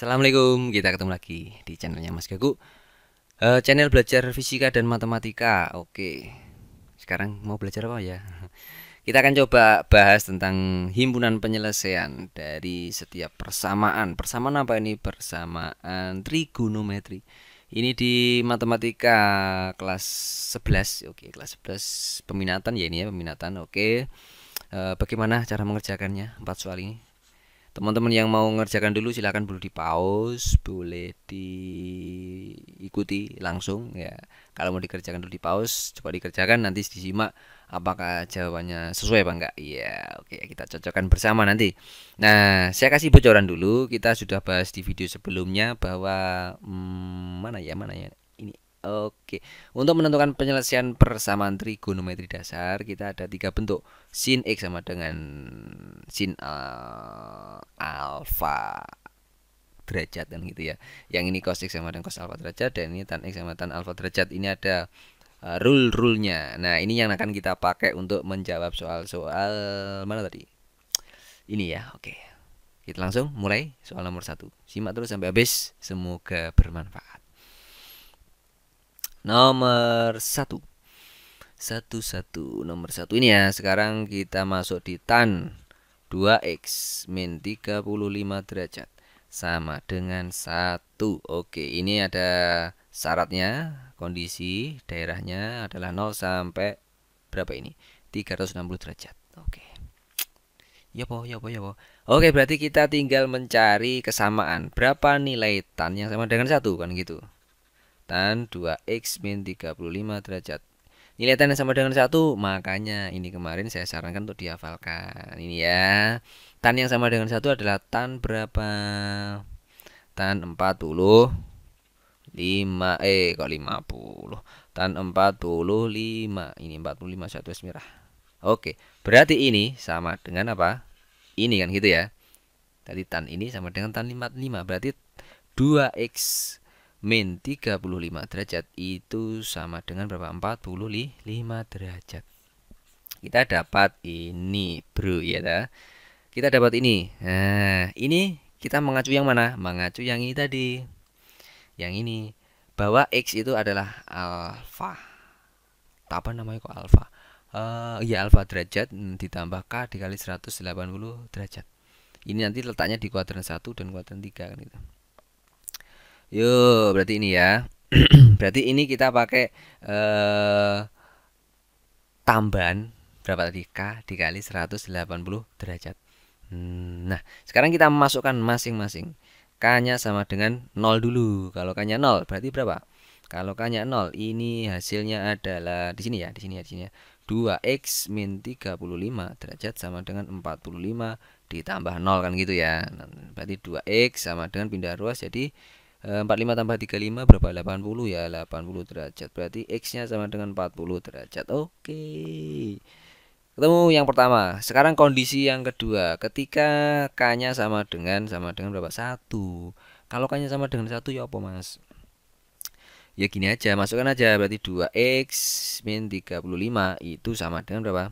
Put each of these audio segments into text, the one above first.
Assalamualaikum, kita ketemu lagi di channelnya Mas Gaku uh, eh, Channel belajar fisika dan matematika Oke, sekarang mau belajar apa ya? Kita akan coba bahas tentang himpunan penyelesaian dari setiap persamaan Persamaan apa ini? Persamaan trigonometri Ini di matematika kelas 11 Oke, kelas 11 peminatan ya ini ya, peminatan Oke uh, Bagaimana cara mengerjakannya, empat soal ini? teman-teman yang mau ngerjakan dulu silahkan boleh di pause boleh diikuti langsung ya kalau mau dikerjakan dulu di pause coba dikerjakan nanti disimak apakah jawabannya sesuai apa enggak iya oke kita cocokkan bersama nanti nah saya kasih bocoran dulu kita sudah bahas di video sebelumnya bahwa hmm, mana ya mana ya Oke, untuk menentukan penyelesaian persamaan trigonometri dasar kita ada tiga bentuk sin x sama dengan sin uh, eh, alfa derajat dan gitu ya. Yang ini cos x sama dengan cos alfa derajat dan ini tan x sama tan alfa derajat. Ini ada uh, eh, rule rulenya Nah, ini yang akan kita pakai untuk menjawab soal-soal mana tadi? Ini ya. Oke. Kita langsung mulai soal nomor satu. Simak terus sampai habis. Semoga bermanfaat nomor satu satu satu nomor satu ini ya sekarang kita masuk di tan 2x min 35 derajat sama dengan satu oke ini ada syaratnya kondisi daerahnya adalah 0 sampai berapa ini 360 derajat oke ya po ya po ya po oke berarti kita tinggal mencari kesamaan berapa nilai tan yang sama dengan satu kan gitu tan 2x min 35 derajat nilai tan yang sama dengan satu makanya ini kemarin saya sarankan untuk dihafalkan ini ya tan yang sama dengan satu adalah tan berapa tan 40 5 eh kok 50 tan 45 ini 45 satu es merah oke berarti ini sama dengan apa ini kan gitu ya tadi tan ini sama dengan tan 55 berarti 2x min 35 derajat itu sama dengan berapa 45 derajat kita dapat ini bro ya ta? kita dapat ini nah ini kita mengacu yang mana mengacu yang ini tadi yang ini bahwa x itu adalah alfa apa namanya kok alfa uh, eh, ya alfa derajat hmm, ditambah k dikali 180 derajat ini nanti letaknya di kuadran 1 dan kuadran 3 kan gitu Yo, berarti ini ya. berarti ini kita pakai eh tambahan berapa tadi K dikali 180 derajat. Hmm, nah, sekarang kita masukkan masing-masing. K-nya sama dengan 0 dulu. Kalau K-nya 0 berarti berapa? Kalau K-nya 0, ini hasilnya adalah di sini ya, di sini ya, di sini ya. 2x min 35 derajat sama dengan 45 ditambah 0 kan gitu ya nah, Berarti 2x sama dengan pindah ruas jadi 45 eh, tambah 35 berapa 80 ya 80 derajat berarti X nya sama dengan 40 derajat oke ketemu yang pertama sekarang kondisi yang kedua ketika K nya sama dengan sama dengan berapa satu kalau K nya sama dengan satu ya apa mas ya gini aja masukkan aja berarti 2x min 35 itu sama dengan berapa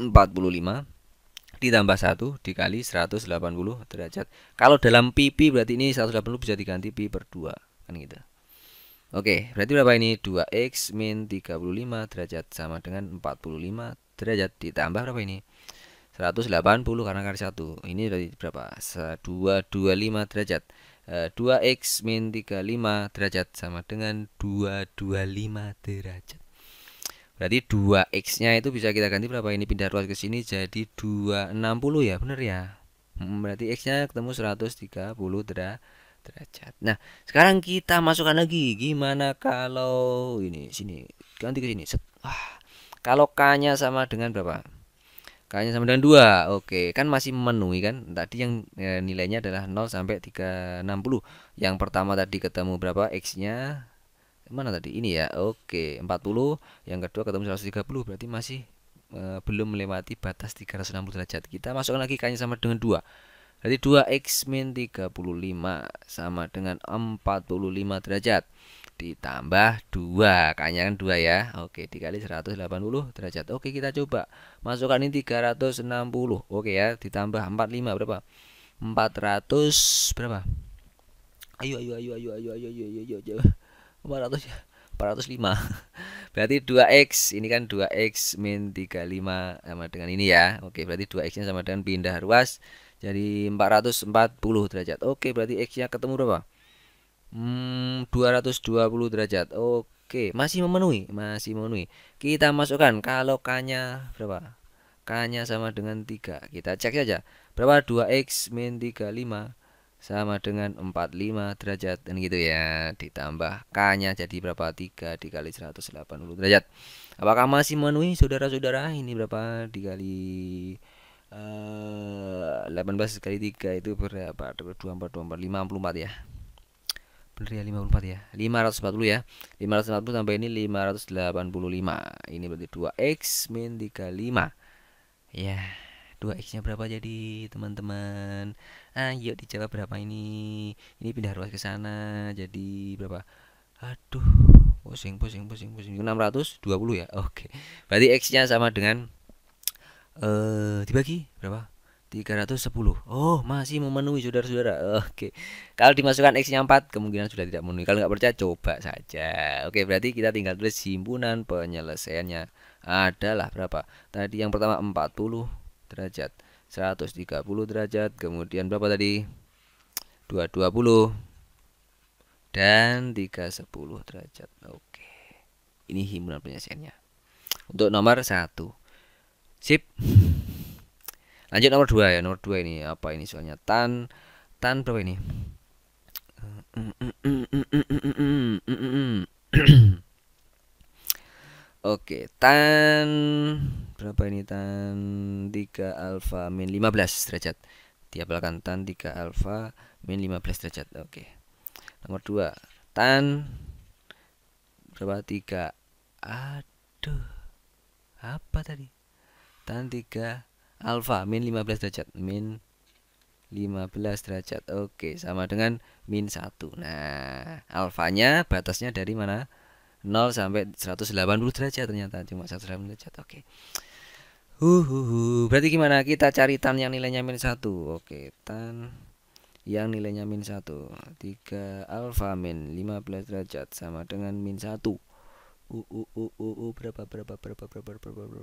45 ditambah 1 dikali 180 derajat. Kalau dalam pipi berarti ini 180 bisa diganti pi per 2 kan gitu. Oke, berarti berapa ini? 2x min 35 derajat sama dengan 45 derajat ditambah berapa ini? 180 karena kali 1. Ini berarti berapa? 225 derajat. 2x eh, min 35 derajat sama dengan 225 derajat. Berarti 2x-nya itu bisa kita ganti berapa ini pindah ruas ke sini jadi 260 ya, benar ya? Hmm, berarti x-nya ketemu 130 derajat derajat. Nah, sekarang kita masukkan lagi. Gimana kalau ini sini ganti ke sini. Set. Wah. Kalau k-nya sama dengan berapa? K-nya sama dengan 2. Oke, kan masih memenuhi kan? Tadi yang eh, nilainya adalah 0 sampai 360. Yang pertama tadi ketemu berapa x-nya? mana tadi ini ya oke 40 yang kedua ketemu 130 berarti masih e, belum melewati batas 360 derajat kita masukkan lagi kayaknya sama dengan 2 jadi 2x min 35 sama dengan 45 derajat ditambah 2 kayaknya kan 2 ya oke dikali 180 derajat oke kita coba masukkan ini 360 oke ya ditambah 45 berapa 400 berapa ayo ayo ayo ayo ayo ayo ayo ayo, ayo. 400 405 ya, berarti 2x ini kan 2x min 35 sama dengan ini ya Oke berarti 2x nya sama dengan pindah ruas jadi 440 derajat Oke berarti x nya ketemu berapa hmm, 220 derajat Oke masih memenuhi masih memenuhi kita masukkan kalau k nya berapa k nya sama dengan 3 kita cek saja berapa 2x min 35 sama dengan 45 derajat dan gitu ya ditambah K nya jadi berapa 3 dikali 180 derajat apakah masih memenuhi saudara-saudara ini berapa dikali uh, eh, 18 kali 3 itu berapa 24 24 54 ya bener ya 54 ya 540 ya 540 tambah ini 585 ini berarti 2x min 35 ya yeah dua x nya berapa jadi teman-teman ayo ah, dijawab berapa ini ini pindah ruas ke sana jadi berapa aduh pusing pusing pusing pusing 620 ya oke berarti x nya sama dengan eh uh, dibagi berapa 310 Oh masih memenuhi saudara-saudara Oke Kalau dimasukkan X nya 4 Kemungkinan sudah tidak memenuhi Kalau nggak percaya coba saja Oke berarti kita tinggal tulis himpunan penyelesaiannya Adalah berapa Tadi yang pertama 40 derajat 130 derajat kemudian berapa tadi 220 dan 310 derajat oke ini himpunan penyelesaiannya untuk nomor 1 sip lanjut nomor 2 ya nomor 2 ini apa ini soalnya tan tan berapa ini Oke, okay, tan berapa ini tan 3 alfa min 15 derajat belakang tan 3 alfa min 15 derajat oke okay. nomor 2 tan berapa 3 aduh apa tadi tan 3 alfa min 15 derajat min 15 derajat oke okay. sama dengan min 1 nah alfanya batasnya dari mana 0 sampai 180 derajat ternyata cuma 180 derajat oke okay. Huhuhu. Berarti gimana? Kita cari tan yang nilainya min satu. Oke, tan yang nilainya min satu. Tiga alfa min belas derajat sama dengan min satu. Uh, uh, uh, uh, uh, berapa berapa berapa berapa berapa berapa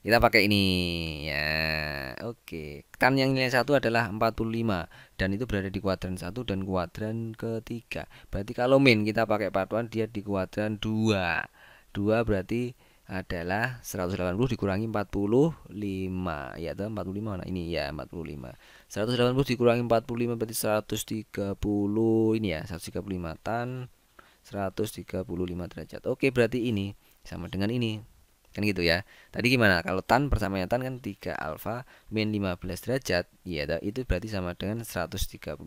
kita pakai ini ya oke okay. tan yang nilai satu adalah 45 dan itu berada di kuadran satu dan kuadran ketiga berarti kalau min kita pakai patuan dia di kuadran dua dua berarti adalah 180 dikurangi 45 ya 45 mana ini ya 45 180 dikurangi 45 berarti 130 ini ya 135 tan 135 derajat oke berarti ini sama dengan ini kan gitu ya tadi gimana kalau tan persamaan tan kan 3 alfa min 15 derajat ya itu berarti sama dengan 135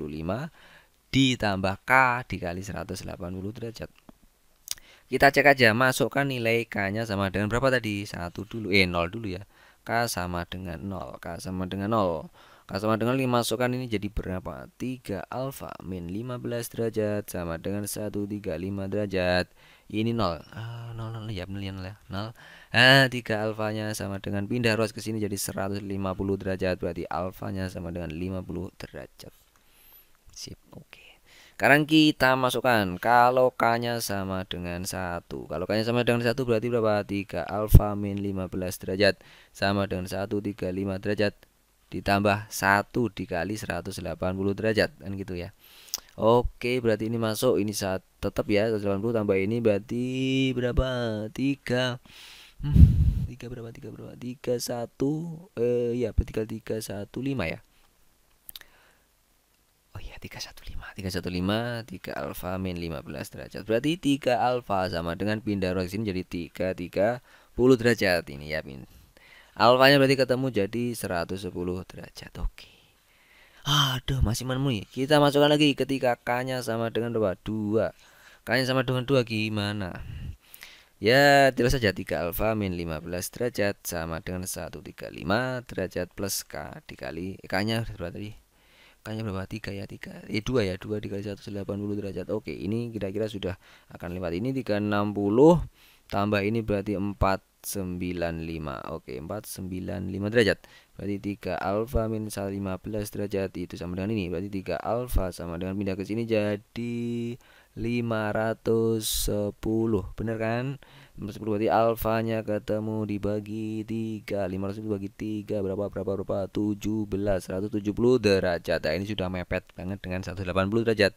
ditambah k dikali 180 derajat kita cek aja, masukkan nilai K-nya sama dengan berapa tadi? satu dulu, eh nol dulu ya. K sama dengan nol K sama dengan nol K sama dengan 5 masukkan ini jadi berapa? 3 alfa min belas derajat sama dengan satu tiga lima derajat. Ini nol ah, nol nol ya nol ya nol ya. Ah, tiga alfanya sama dengan pindah ruas ke sini jadi puluh derajat berarti alfanya sama dengan lima puluh derajat. Sip. Oke. Sekarang kita masukkan kalau K-nya sama dengan satu. Kalau K-nya sama dengan satu berarti berapa? 3 alfa min 15 derajat sama dengan 135 derajat ditambah 1 dikali 180 derajat kan gitu ya. Oke, berarti ini masuk ini saat tetap ya 180 tambah ini berarti berapa? 3 3 hmm, berapa? 3 berapa? 31 eh iya, ya berarti 3 1 5 ya tiga tiga satu lima 315 315 3 alfa min belas derajat berarti tiga alfa sama dengan pindah ruang sini jadi tiga puluh derajat ini ya min alfanya berarti ketemu jadi seratus sepuluh derajat oke aduh masih menemui kita masukkan lagi ketika k nya sama dengan dua dua k nya sama dengan dua gimana Ya, terus saja 3 alfa min 15 derajat sama dengan 135 derajat plus K dikali eh, K-nya berapa tadi? kayaknya berapa tiga ya tiga eh dua ya dua dikali satu delapan puluh derajat oke ini kira-kira sudah akan lewat ini 360 tambah ini berarti 495 oke 495 derajat berarti 3 alfa minus 15 derajat itu sama dengan ini berarti 3 alfa sama dengan pindah ke sini jadi 510 bener kan 510 berarti alfanya ketemu dibagi 3 500 dibagi 3 berapa berapa berapa 17 170 derajat nah, ini sudah mepet banget dengan 180 derajat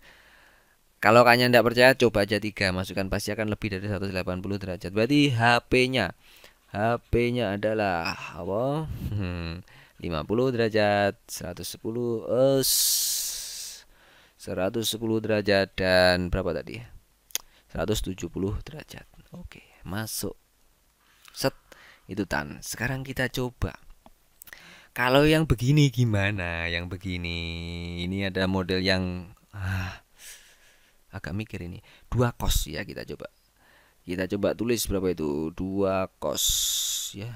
kalau kalian tidak percaya coba aja 3 masukkan pasti akan lebih dari 180 derajat berarti HP-nya HP-nya adalah apa hmm, 50 derajat 110 eh, 110 derajat dan berapa tadi 170 derajat oke masuk set itu tan sekarang kita coba kalau yang begini gimana yang begini ini ada model yang ah, agak mikir ini dua kos ya kita coba kita coba tulis berapa itu dua kos ya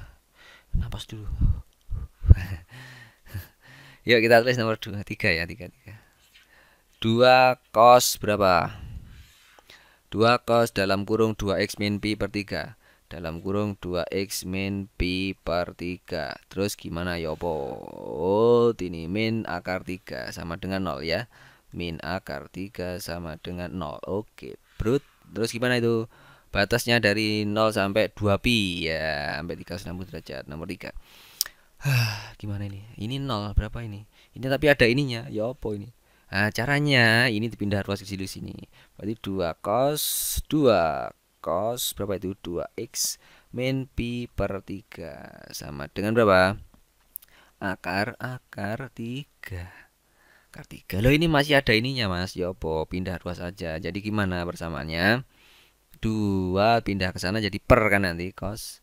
napas dulu yuk kita tulis nomor dua tiga ya tiga tiga dua kos berapa 2 cos dalam kurung 2x min pi per 3 dalam kurung 2x min pi per 3 terus gimana yopo ya, oh ini min akar 3 sama dengan 0 ya min akar 3 sama dengan 0 oke brut terus gimana itu batasnya dari 0 sampai 2 pi ya sampai 360 derajat nomor 3 gimana ini ini 0 berapa ini ini tapi ada ininya ya apa ini Nah, caranya ini dipindah ruas ke sini sini. Berarti 2 cos 2 cos berapa itu 2x min pi per 3 sama dengan berapa? Akar akar 3. Akar 3. Loh ini masih ada ininya Mas. Ya apa pindah ruas aja. Jadi gimana persamaannya? 2 pindah ke sana jadi per kan nanti cos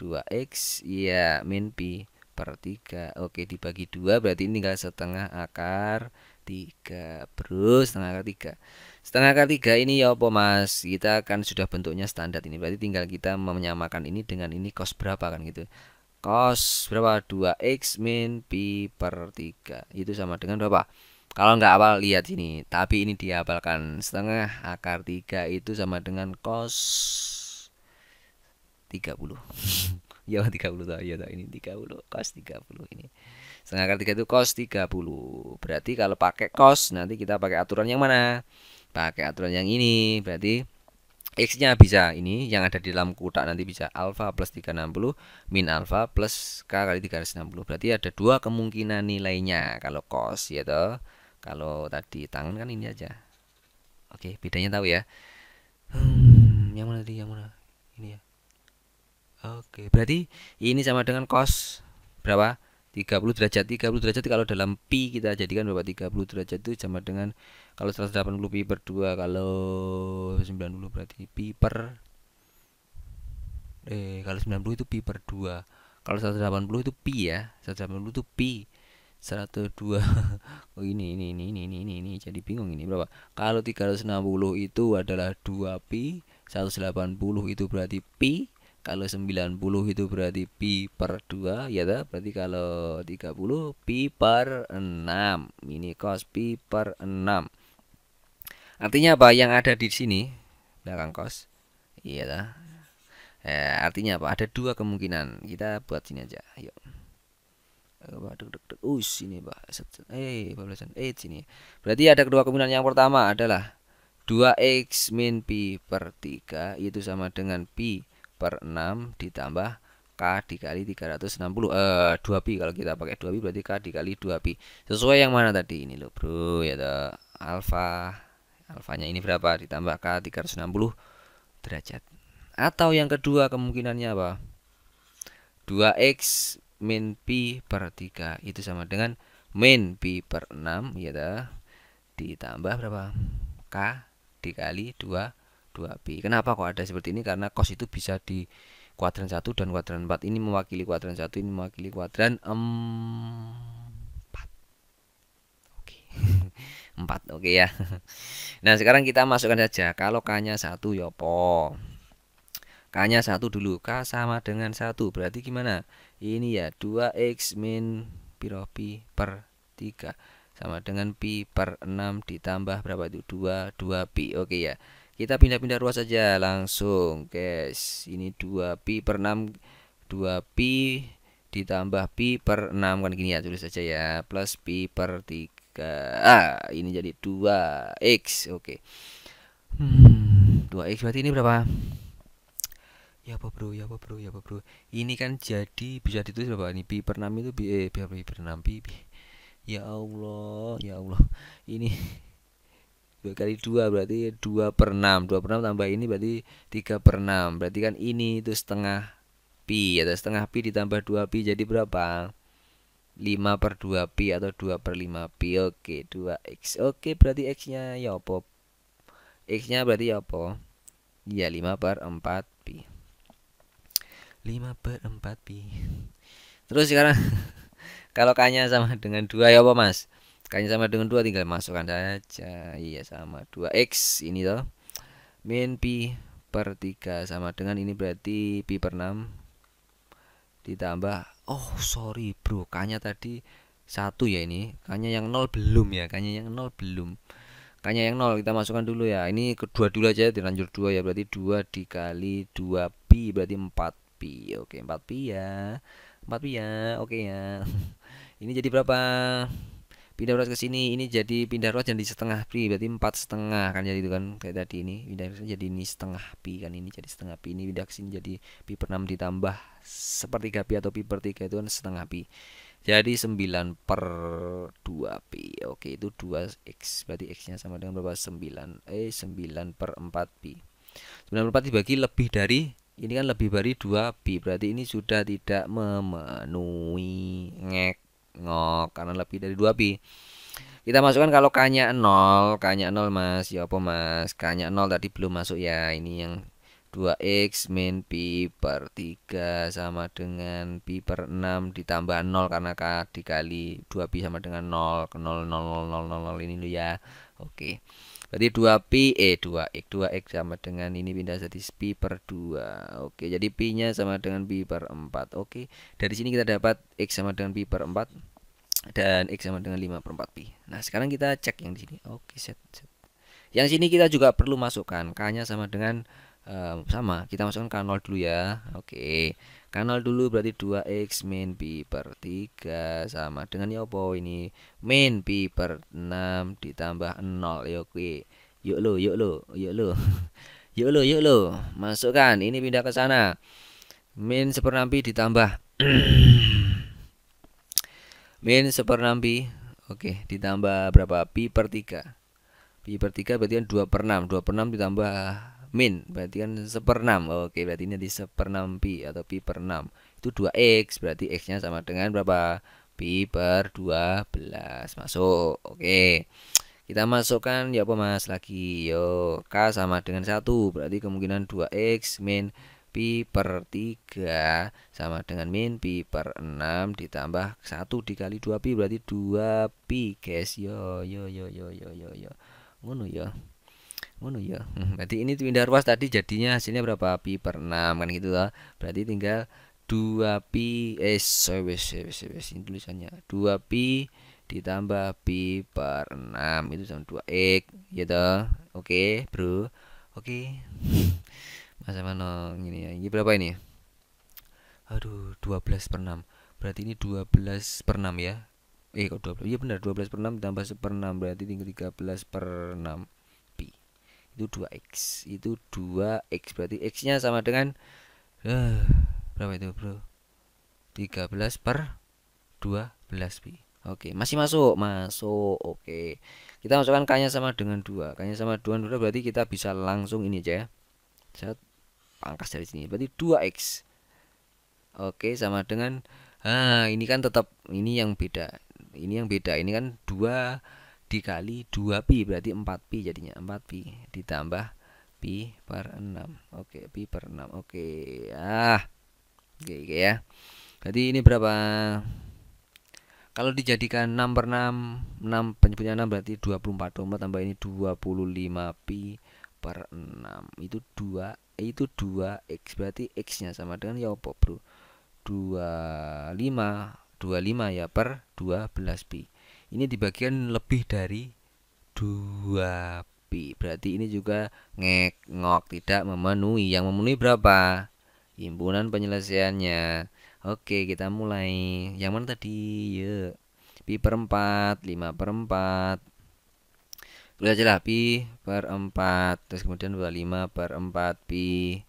2x ya min pi per 3 Oke dibagi 2 berarti ini tinggal setengah akar tiga bro setengah tiga setengah tiga ini ya apa mas kita kan sudah bentuknya standar ini berarti tinggal kita menyamakan ini dengan ini kos berapa kan gitu kos berapa 2x min pi per tiga itu sama dengan berapa kalau nggak awal lihat ini tapi ini dihafalkan setengah akar tiga itu sama dengan kos 30 ya 30 tahu ya tahu ini 30 kos puluh ini Setengah kali 3 itu cos 30. Berarti kalau pakai cos nanti kita pakai aturan yang mana? Pakai aturan yang ini. Berarti X-nya bisa ini yang ada di dalam kotak nanti bisa alfa plus 360 min alfa plus K kali 360 berarti ada dua kemungkinan nilainya kalau cos ya toh kalau tadi tangan kan ini aja oke bedanya tahu ya hmm, yang mana tadi yang mana ini ya oke berarti ini sama dengan cos berapa 30 derajat 30 derajat kalau dalam pi kita jadikan bahwa 30 derajat itu sama dengan kalau 180 pi per 2 kalau 90 berarti pi per eh kalau 90 itu pi per 2 kalau 180 itu pi ya 180 itu pi 102 oh ini ini ini ini ini ini, ini. jadi bingung ini berapa kalau 360 itu adalah 2 pi 180 itu berarti pi kalau 90 itu berarti pi per 2 ya ta? berarti kalau 30 pi per 6 ini cos pi per 6 artinya apa yang ada di sini belakang cos iya ta? Ya, eh, artinya apa ada dua kemungkinan kita buat sini aja yuk Pak deg deg deg us ini Pak eh bablasan eh sini berarti ada kedua kemungkinan yang pertama adalah 2x min pi per 3 itu sama dengan pi per 6 ditambah K dikali 360 eh 2Pi kalau kita pakai 2Pi berarti K dikali 2Pi sesuai yang mana tadi ini loh bro ya toh alfa alfanya ini berapa ditambah K 360 derajat atau yang kedua kemungkinannya apa 2X min Pi per 3 itu sama dengan min Pi per 6 ya toh ditambah berapa K dikali 2 2B. Kenapa kok ada seperti ini? Karena cos itu bisa di kuadran 1 dan kuadran 4. Ini mewakili kuadran 1, ini mewakili kuadran 4. Oke. 4, oke ya. Nah, sekarang kita masukkan saja kalau K-nya 1 ya apa? K-nya 1 dulu. K sama dengan 1. Berarti gimana? Ini ya 2x min piro pi per 3 sama dengan pi per 6 ditambah berapa itu 2 2 pi. Oke okay ya kita pindah-pindah ruas aja langsung guys ini 2pi per 6 2pi ditambah pi per 6 kan gini ya tulis aja ya plus pi per 3 ah ini jadi 2x oke okay. hmm, 2x berarti ini berapa ya apa bro ya apa bro ya apa bro ini kan jadi bisa ditulis berapa ini pi per 6 itu pi eh, pi per 6 pi, pi ya Allah ya Allah ini 2 kali 2 berarti 2 per 6 2 per 6 tambah ini berarti 3 per 6 Berarti kan ini itu setengah Pi atau setengah Pi ditambah 2 Pi jadi berapa? 5 per 2 Pi atau 2 per 5 Pi Oke 2X Oke berarti X nya ya apa? X nya berarti ya apa? Ya 5 per 4 Pi 5 per 4 Pi Terus sekarang Kalau K nya sama dengan 2 ya apa mas? kayaknya sama dengan dua tinggal masukkan saja Iya sama 2X ini toh Min Pi per 3 sama dengan ini berarti Pi per 6 Ditambah Oh sorry bro Kanya tadi satu ya ini Kanya yang nol belum ya Kanya yang nol belum Kanya yang nol kita masukkan dulu ya Ini kedua dulu aja dilanjut dua ya Berarti dua dikali dua Pi berarti empat Pi Oke empat Pi ya empat Pi ya Oke ya Ini jadi berapa pindah ruas ke sini ini jadi pindah ruas jadi setengah pi berarti empat setengah kan jadi itu kan kayak tadi ini pindah ruas jadi ini setengah pi kan ini jadi setengah pi ini pindah ke sini jadi pi per enam ditambah sepertiga pi atau pi per tiga itu kan setengah pi jadi sembilan per dua pi oke itu dua x berarti x nya sama dengan berapa sembilan eh sembilan per empat pi sembilan per 4 dibagi lebih dari ini kan lebih dari dua pi berarti ini sudah tidak memenuhi ngek ngok karena lebih dari 2pi. Kita masukkan kalau K-nya 0, K-nya 0 Mas. Ya apa Mas? K-nya 0 tadi belum masuk ya. Ini yang 2x min pi per 3 sama dengan pi per 6 ditambah 0 karena K dikali 2pi sama dengan 0. 0 0 0 0 0, 0 ini dulu ya. Oke. Okay. Berarti 2P, eh 2X, 2X sama dengan ini pindah jadi P per 2 Oke, jadi P-nya sama dengan P per 4 Oke, dari sini kita dapat X sama dengan P per 4 Dan X sama dengan 5 per 4P Nah, sekarang kita cek yang di sini Oke, set, set Yang sini kita juga perlu masukkan K-nya sama dengan um, sama kita masukkan k0 dulu ya oke okay. k0 dulu berarti 2x min pi per 3 sama dengan ya apa ini min pi per 6 ditambah 0 ya oke yuk lo yuk lo yuk lo yuk lo yuk lo masukkan ini pindah ke sana min seperampi ditambah min seperampi oke okay. ditambah berapa pi per 3 pi per 3 berarti 2 kan per 6 2 per 6 ditambah min berarti kan seper enam oke berarti ini di seper enam pi atau pi per enam itu dua x berarti x nya sama dengan berapa pi per dua belas masuk oke kita masukkan ya apa mas lagi yo k sama dengan satu berarti kemungkinan dua x min pi per tiga sama dengan min pi per enam ditambah satu dikali dua pi berarti dua pi guys yo yo yo yo yo yo yo ngono yo ya ngono ya berarti ini pindah ruas tadi jadinya hasilnya berapa pi per 6 kan gitu lah berarti tinggal 2 pi eh wes wes wes ini tulisannya 2 pi ditambah pi per 6 itu sama 2 x ya gitu oke okay, bro oke okay. masa mana oh, ini ya ini berapa ini aduh 12 per 6 berarti ini 12 per 6 ya eh kok 12 iya benar 12 per 6 ditambah 1 per 6 berarti tinggal 13 per 6 itu 2x itu 2x berarti x nya sama dengan uh, berapa itu bro 13 per 12 b oke okay. masih masuk masuk oke okay. kita masukkan k nya sama dengan dua k nya sama dengan 2 berarti kita bisa langsung ini aja ya saya pangkas dari sini berarti 2x oke okay, sama dengan ah ini kan tetap ini yang beda ini yang beda ini kan dua dikali 2pi berarti 4pi jadinya 4pi ditambah pi per 6. Oke, pi per 6. Oke. Ah. Oke, oke ya. Jadi ini berapa? Kalau dijadikan 6 per 6, 6 penyebutnya 6 berarti 24 domba tambah ini 25 pi per 6. Itu 2 eh, itu 2x berarti x-nya sama dengan ya opo, Bro? 25 25 ya per 12 pi ini di bagian lebih dari 2 pi berarti ini juga ngek ngok tidak memenuhi yang memenuhi berapa himpunan penyelesaiannya Oke kita mulai yang mana tadi ya pi per 4 5 per 4 tulis aja pi per 4 terus kemudian 25 per 4 pi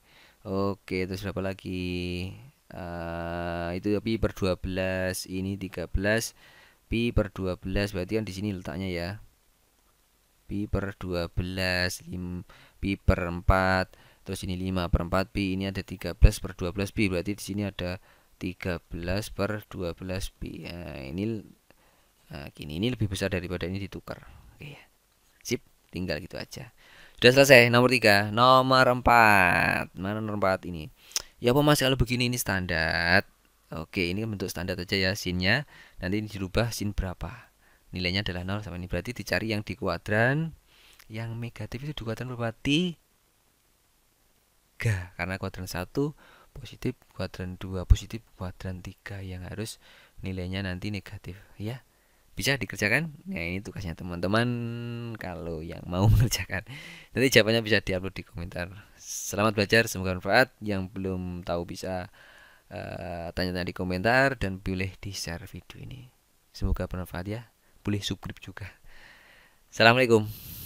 Oke terus berapa lagi uh, itu ya pi per 12 ini 13 pi per 12 berarti yang di sini letaknya ya pi per 12 lim, pi per 4 terus ini 5 per 4 pi ini ada 13 per 12 pi berarti di sini ada 13 per 12 pi nah, ini nah, gini ini lebih besar daripada ini ditukar oke ya sip tinggal gitu aja sudah selesai nomor 3 nomor 4 mana nomor 4 ini ya apa mas kalau begini ini standar Oke, ini kan bentuk standar aja ya sinnya. Nanti ini dirubah sin berapa. Nilainya adalah 0 sama ini. Berarti dicari yang di kuadran yang negatif itu di kuadran berapa? 3. Karena kuadran 1 positif, kuadran 2 positif, kuadran 3 yang harus nilainya nanti negatif ya. Bisa dikerjakan? Nah, ini tugasnya teman-teman kalau yang mau mengerjakan. Nanti jawabannya bisa diupload di komentar. Selamat belajar, semoga bermanfaat. Yang belum tahu bisa tanya-tanya eh, uh, di komentar dan boleh di-share video ini. Semoga bermanfaat ya. Boleh subscribe juga. Assalamualaikum.